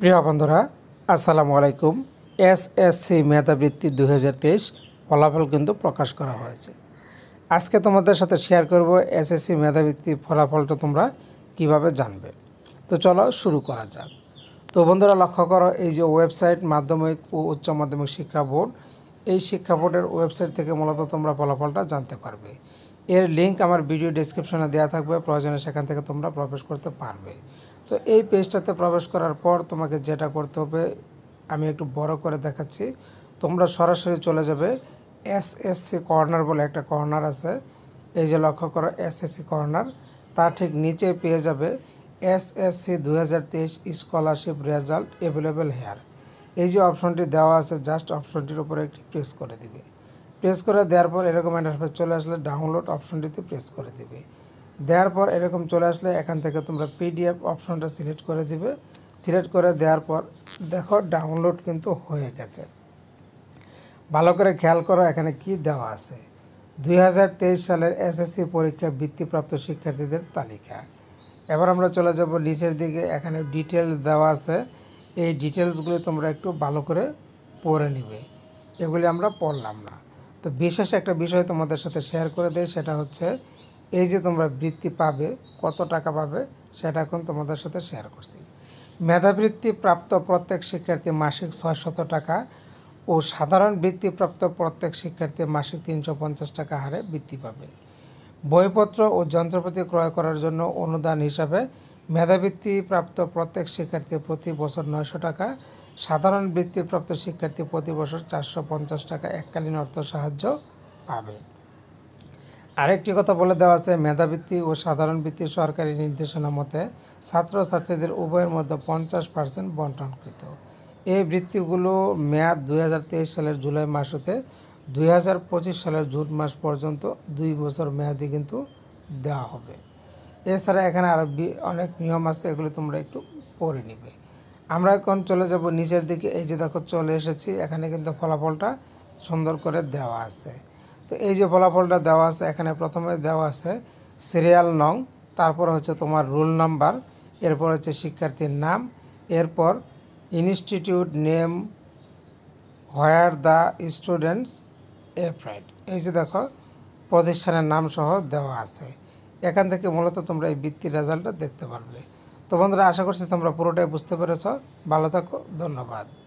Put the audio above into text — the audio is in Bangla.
প্রিয় বন্ধুরা আসসালামু আলাইকুম এস এস সি মেধাবৃত্তি দু হাজার তেইশ ফলাফল কিন্তু প্রকাশ করা হয়েছে আজকে তোমাদের সাথে শেয়ার করব এসএসসি মেধাবৃত্তি ফলাফলটা তোমরা কিভাবে জানবে তো চলো শুরু করা যাক তো বন্ধুরা লক্ষ্য করো এই যে ওয়েবসাইট মাধ্যমিক ও উচ্চ মাধ্যমিক শিক্ষা বোর্ড এই শিক্ষা বোর্ডের ওয়েবসাইট থেকে মূলত তোমরা ফলাফলটা জানতে পারবে এর লিঙ্ক আমার ভিডিও ডিসক্রিপশনে দেওয়া থাকবে প্রয়োজনে সেখান থেকে তোমরা প্রবেশ করতে পারবে তো এই পেজটাতে প্রবেশ করার পর তোমাকে যেটা করতে হবে আমি একটু বড় করে দেখাচ্ছি তোমরা সরাসরি চলে যাবে এসএসসি কর্নার বলে একটা কর্নার আছে এই যে লক্ষ্য করো এসএসসি কর্নার তার ঠিক নিচে পেয়ে যাবে এসএসসি দু হাজার স্কলারশিপ রেজাল্ট অ্যাভেলেবেল হেয়ার এই যে অপশনটি দেওয়া আছে জাস্ট অপশনটির উপরে একটি প্রেস করে দিবে প্রেস করে দেওয়ার পর এরকম একটা চলে আসলে ডাউনলোড অপশনটিতে প্রেস করে দিবে দেওয়ার পর এরকম চলে আসলে এখান থেকে তোমরা পিডিএফ অপশনটা সিলেক্ট করে দিবে সিলেক্ট করে দেওয়ার পর দেখো ডাউনলোড কিন্তু হয়ে গেছে ভালো করে খেয়াল করো এখানে কি দেওয়া আছে দুই সালের এসএসসি পরীক্ষা বৃত্তিপ্রাপ্ত শিক্ষার্থীদের তালিকা এবার আমরা চলে যাব নিচের দিকে এখানে ডিটেলস দেওয়া আছে এই ডিটেলসগুলো তোমরা একটু ভালো করে পড়ে নিবে এগুলি আমরা পড়লাম না তো বিশেষ একটা বিষয় তোমাদের সাথে শেয়ার করে দেয় সেটা হচ্ছে এই যে তোমরা বৃত্তি পাবে কত টাকা পাবে সেটা এখন তোমাদের সাথে শেয়ার করছি মেধাবৃত্তি প্রাপ্ত প্রত্যেক শিক্ষার্থী মাসিক ছয় শত টাকা ও সাধারণ বৃত্তিপ্রাপ্ত প্রত্যেক শিক্ষার্থী মাসিক তিনশো পঞ্চাশ টাকা হারে বৃত্তি পাবে বইপত্র ও যন্ত্রপাতি ক্রয় করার জন্য অনুদান হিসাবে মেধাবৃত্তি প্রাপ্ত প্রত্যেক শিক্ষার্থী প্রতি বছর নয়শো টাকা সাধারণ বৃত্তিপ্রাপ্ত শিক্ষার্থী প্রতি বছর চারশো পঞ্চাশ টাকা এককালীন অর্থ সাহায্য পাবে আরেকটি কথা বলে দেওয়া আছে মেধাবৃত্তি ও সাধারণ বৃত্তির সরকারি নির্দেশনা মতে ছাত্রছাত্রীদের উভয়ের মধ্যে পঞ্চাশ পার্সেন্ট বন্টনকৃত এই বৃত্তিগুলো মেয়াদ দুই সালের জুলাই মাস হতে দুই সালের জুন মাস পর্যন্ত দুই বছর মেয়াদি কিন্তু দেওয়া হবে এছাড়া এখানে আরও অনেক নিয়ম আছে এগুলো তোমরা একটু পড়ে নিবে আমরা এখন চলে যাব নিচের দিকে এই যে দেখো চলে এসেছি এখানে কিন্তু ফলাফলটা সুন্দর করে দেওয়া আছে তো এই যে ফলাফলটা দেওয়া আছে এখানে প্রথমে দেওয়া আছে সিরিয়াল নং তারপর হচ্ছে তোমার রোল নাম্বার এরপর হচ্ছে শিক্ষার্থীর নাম এরপর institute name where the students এফ্রাইড এই যে দেখো প্রতিষ্ঠানের নাম সহ দেওয়া আছে এখান থেকে মূলত তোমরা এই বৃত্তির রেজাল্টটা দেখতে পারবে তো বন্ধুরা আশা করছি তোমরা পুরোটাই বুঝতে পেরেছ ভালো থাকো ধন্যবাদ